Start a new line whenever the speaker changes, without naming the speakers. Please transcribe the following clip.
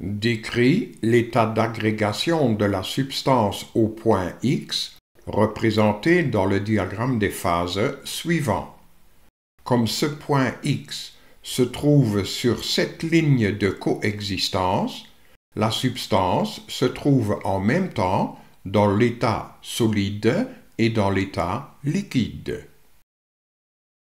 décrit l'état d'agrégation de la substance au point X représenté dans le diagramme des phases suivant. Comme ce point X se trouve sur cette ligne de coexistence, la substance se trouve en même temps dans l'état solide et dans l'état liquide.